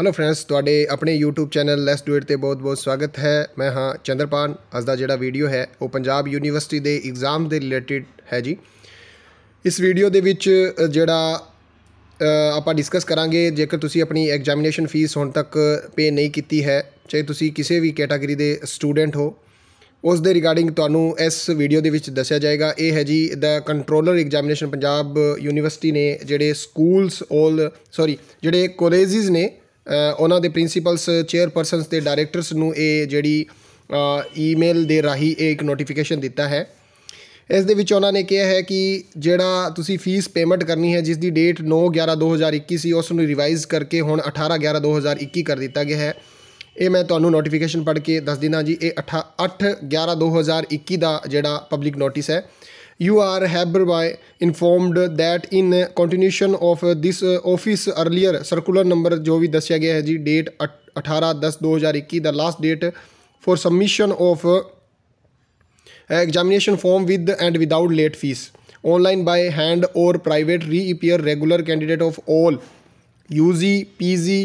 hello friends ਤੁਹਾਡੇ ਆਪਣੇ YouTube channel let's do it ਤੇ ਬਹੁਤ-ਬਹੁਤ ਸਵਾਗਤ ਹੈ ਮੈਂ ਹਾਂ ਚੰਦਰਪਾਨ ਅੱਜ ਦਾ ਜਿਹੜਾ ਵੀਡੀਓ ਹੈ ਉਹ ਪੰਜਾਬ ਯੂਨੀਵਰਸਿਟੀ ਦੇ ਐਗਜ਼ਾਮ ਦੇ ਰਿਲੇਟਡ ਹੈ ਜੀ ਇਸ ਵੀਡੀਓ ਦੇ ਵਿੱਚ ਜਿਹੜਾ ਆਪਾਂ ਡਿਸਕਸ ਕਰਾਂਗੇ ਜੇਕਰ ਤੁਸੀਂ ਆਪਣੀ ਐਗਜ਼ਾਮੀਨੇਸ਼ਨ ਫੀਸ ਹੁਣ ਤੱਕ ਪੇ ਨਹੀਂ ਕੀਤੀ ਹੈ ਚਾਹੇ ਤੁਸੀਂ ਕਿਸੇ ਵੀ ਕੈਟਾਗਰੀ ਦੇ ਸਟੂਡੈਂਟ ਹੋ ਉਸ ਦੇ ਰਿਗਾਰਡਿੰਗ ਤੁਹਾਨੂੰ ਇਸ ਵੀਡੀਓ ਦੇ ਵਿੱਚ ਦੱਸਿਆ ਜਾਏਗਾ ਇਹ ਹੈ ਜੀ ਦਾ ਕੰਟਰੋਲਰ ਐਗਜ਼ਾਮੀਨੇਸ਼ਨ ਪੰਜਾਬ ਯੂਨੀਵਰਸਿਟੀ ਨੇ ਜਿਹੜੇ ਸਕੂਲਸ 올 ਸੌਰੀ ਜਿਹੜੇ ਕਾਲਜਿਸ ਨੇ ਉਹਨਾਂ ਦੇ ਪ੍ਰਿੰਸੀਪਲਸ ਚੇਅਰਪਰਸਨਸ ਤੇ ਡਾਇਰੈਕਟਰਸ ਨੂੰ ਇਹ ਜਿਹੜੀ ਈਮੇਲ ਦੇ ਰਾਹੀਂ ਇੱਕ ਨੋਟੀਫਿਕੇਸ਼ਨ ਦਿੱਤਾ ਹੈ ਇਸ ਦੇ ਵਿੱਚ ਉਹਨਾਂ ਨੇ ਕਿਹਾ ਹੈ ਕਿ ਜਿਹੜਾ ਤੁਸੀਂ ਫੀਸ ਪੇਮੈਂਟ ਕਰਨੀ ਹੈ ਜਿਸ ਦੀ ਡੇਟ 9 11 2021 ਸੀ ਉਸ ਨੂੰ ਰਿਵਾਈਜ਼ ਕਰਕੇ ਹੁਣ 18 11 2021 ਕਰ ਦਿੱਤਾ ਗਿਆ ਹੈ ਇਹ ਮੈਂ ਤੁਹਾਨੂੰ ਨੋਟੀਫਿਕੇਸ਼ਨ ਪੜ੍ਹ ਕੇ ਦੱਸ ਦਿੰਦਾ ਜੀ ਇਹ 8 8 11 2021 ਦਾ ਜਿਹੜਾ ਪਬਲਿਕ ਨੋਟਿਸ ਹੈ you are hereby informed that in continuation of this office earlier circular number जो भी दसिया गया है जी date 18 दस 2021 the last date for submission of examination form with and without late fees online by hand or private reappear regular candidate of all UG PG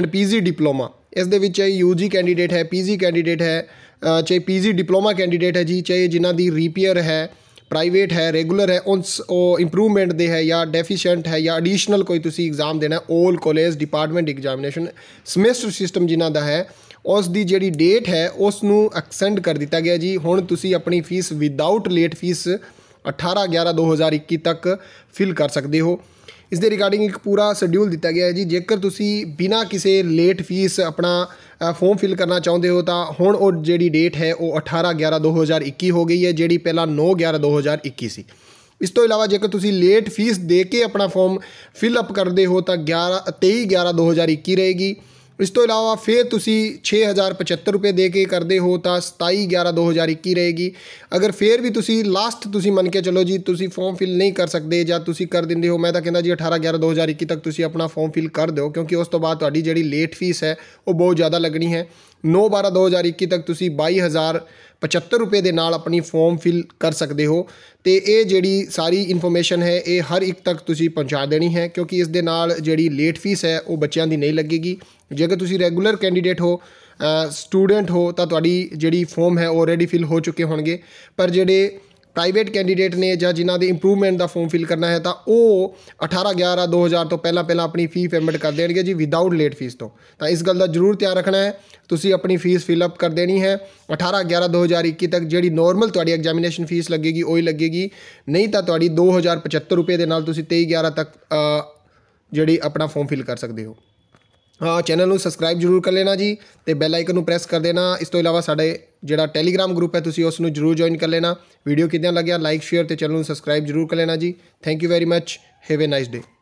and PG diploma ਇਸ ਦੇ ਵਿੱਚ ਚਾਹੇ ਯੂਜੀ ਕੈਂਡੀਡੇਟ ਹੈ PG candidate ਹੈ ਚਾਹੇ PG diploma candidate ਹੈ ਜੀ ਚਾਹੇ ਜਿਨ੍ਹਾਂ ਦੀ ਰੀਪੀਅਰ ਹੈ ਪ੍ਰਾਈਵੇਟ ਹੈ ਰੈਗੂਲਰ ਹੈ ਉਹ ਇੰਪਰੂਵਮੈਂਟ ਦੇ ਹੈ ਜਾਂ ਡੈਫੀਸ਼ੀਐਂਟ ਹੈ ਜਾਂ ਐਡੀਸ਼ਨਲ ਕੋਈ ਤੁਸੀਂ ਐਗਜ਼ਾਮ ਦੇਣਾ 올 college department examination semester system ਜਿਨ੍ਹਾਂ ਦਾ ਹੈ ਉਸ ਦੀ ਜਿਹੜੀ ਡੇਟ ਹੈ ਉਸ ਨੂੰ ਐਕਸਟੈਂਡ ਕਰ ਦਿੱਤਾ ਗਿਆ ਜੀ ਹੁਣ ਤੁਸੀਂ ਆਪਣੀ ਫੀਸ ਵਿਦਆਊਟ ਲੇਟ ਫੀਸ 18 11 2021 ਤੱਕ ਫਿਲ ਕਰ ਸਕਦੇ ਹੋ ਇਸ ਦੇ ਰਿਗਾਰਡਿੰਗ ਇੱਕ ਪੂਰਾ ਸ਼ਡਿਊਲ ਦਿੱਤਾ ਗਿਆ ਹੈ ਜੀ ਜੇਕਰ ਤੁਸੀਂ ਬਿਨਾ ਕਿਸੇ ਲੇਟ ਫੀਸ ਆਪਣਾ ਫਾਰਮ ਫਿਲ ਕਰਨਾ ਚਾਹੁੰਦੇ ਹੋ ਤਾਂ ਹੁਣ ਉਹ ਜਿਹੜੀ ਡੇਟ ਹੈ ਉਹ 18 11 2021 ਹੋ ਗਈ ਹੈ ਜਿਹੜੀ ਪਹਿਲਾਂ 9 11 2021 ਸੀ ਇਸ ਤੋਂ ਇਲਾਵਾ ਜੇਕਰ ਤੁਸੀਂ ਲੇਟ ਫੀਸ ਦੇ ਕੇ ਆਪਣਾ ਫਾਰਮ ਫਿਲ ਅਪ ਕਰਦੇ ਹੋ ਤਾਂ 11 23 11 2021 ਰਹੇਗੀ ਇਸ ਤੋਂ ਇਲਾਵਾ ਫਿਰ ਤੁਸੀਂ 6075 ਰੁਪਏ ਦੇ ਕੇ ਕਰਦੇ ਹੋ ਤਾਂ 27 11 2021 ਰਹੇਗੀ ਅਗਰ ਫਿਰ ਵੀ ਤੁਸੀਂ ਲਾਸਟ ਤੁਸੀਂ ਮੰਨ ਕੇ ਚੱਲੋ ਜੀ ਤੁਸੀਂ ਫਾਰਮ ਫਿਲ ਨਹੀਂ ਕਰ ਸਕਦੇ ਜਾਂ ਤੁਸੀਂ ਕਰ ਦਿੰਦੇ ਹੋ ਮੈਂ ਤਾਂ ਕਹਿੰਦਾ ਜੀ 18 11 2021 ਤੱਕ ਤੁਸੀਂ ਆਪਣਾ ਫਾਰਮ ਫਿਲ ਕਰ ਦਿਓ ਕਿਉਂਕਿ ਉਸ ਤੋਂ ਬਾਅਦ ਤੁਹਾਡੀ ਜਿਹੜੀ ਲੇਟ ਫੀਸ ਹੈ ਉਹ ਬਹੁਤ ਜ਼ਿਆਦਾ ਲੱਗਣੀ ਹੈ 9 12 2021 ਤੱਕ ਤੁਸੀਂ 22075 ਰੁਪਏ ਦੇ ਨਾਲ ਆਪਣੀ ਫਾਰਮ ਫਿਲ ਕਰ ਸਕਦੇ ਹੋ ਤੇ ਇਹ ਜਿਹੜੀ ਸਾਰੀ ਇਨਫੋਰਮੇਸ਼ਨ ਹੈ ਇਹ ਹਰ ਇੱਕ ਤੱਕ ਤੁਸੀਂ ਪਹੁੰਚਾ ਦੇਣੀ ਹੈ ਕਿਉਂਕਿ ਇਸ ਦੇ ਨਾਲ ਜਿਹੜੀ ਲੇਟ ਫੀਸ ਹੈ ਉਹ ਬੱਚਿਆਂ ਦੀ ਨਹੀਂ ਲੱਗੇਗੀ ਜੇਕਰ ਤੁਸੀਂ ਰੈਗੂਲਰ ਕੈਂਡੀਡੇਟ ਹੋ ਸਟੂਡੈਂਟ ਹੋ ਤਾਂ ਤੁਹਾਡੀ ਜਿਹੜੀ ਫਾਰਮ ਹੈ ਆਲਰੇਡੀ ਫਿਲ ਹੋ ਚੁੱਕੇ ਹੋਣਗੇ ਪਰ ਜਿਹੜੇ ਪ੍ਰਾਈਵੇਟ ਕੈਂਡੀਡੇਟ ਨੇ ਜਾਂ ਜਿਨ੍ਹਾਂ ਦੇ ਇੰਪਰੂਵਮੈਂਟ ਦਾ ਫਾਰਮ ਫਿਲ ਕਰਨਾ ਹੈ ਤਾਂ ਉਹ 18 11 2000 ਤੋਂ ਪਹਿਲਾਂ ਪਹਿਲਾਂ ਆਪਣੀ ਫੀ ਪੇਮੈਂਟ ਕਰ ਦੇਣਗੇ ਜੀ ਵਿਦਆਊਟ ਲੇਟ ਫੀਸ ਤੋਂ ਤਾਂ ਇਸ ਗੱਲ ਦਾ ਜ਼ਰੂਰ ਧਿਆਨ ਰੱਖਣਾ ਹੈ ਤੁਸੀਂ ਆਪਣੀ ਫੀਸ ਫਿਲ ਅਪ ਕਰ ਦੇਣੀ ਹੈ 18 11 2021 ਤੱਕ ਜਿਹੜੀ ਨਾਰਮਲ ਤੁਹਾਡੀ ਐਗਜ਼ਾਮੀਨੇਸ਼ਨ ਫੀਸ ਲੱਗੇਗੀ ਉਹੀ ਲੱਗੇਗੀ ਨਹੀਂ ਤਾਂ ਤੁਹਾਡੀ 2075 ਰੁਪਏ ਦੇ ਨਾਲ ਤੁਸੀਂ 23 11 ਤੱਕ ਜਿਹੜੀ ਆਪਣਾ ਫਾਰਮ ਫਿਲ ਕਰ ਸਕਦੇ ਹੋ ਚੈਨਲ ਨੂੰ ਸਬਸਕ੍ਰਾਈਬ ਜਰੂਰ ਕਰ ਲੈਣਾ ਜੀ ਤੇ ਬੈਲ ਆਈਕਨ ਨੂੰ ਪ੍ਰੈਸ ਕਰ ਦੇਣਾ ਇਸ ਤੋਂ ਇਲਾਵਾ ਸਾਡੇ ਜਿਹੜਾ ਟੈਲੀਗ੍ਰam ਗਰੁੱਪ ਹੈ ਤੁਸੀਂ ਉਸ ਨੂੰ ਜਰੂਰ ਜੁਆਇਨ ਕਰ ਲੈਣਾ ਵੀਡੀਓ ਕਿਦਾਂ ਲੱਗਿਆ ਲਾਈਕ ਸ਼ੇਅਰ ਤੇ ਚੈਨਲ ਨੂੰ ਸਬਸਕ੍ਰਾਈਬ ਜਰੂਰ ਕਰ ਲੈਣਾ ਜੀ thank you very much have a nice day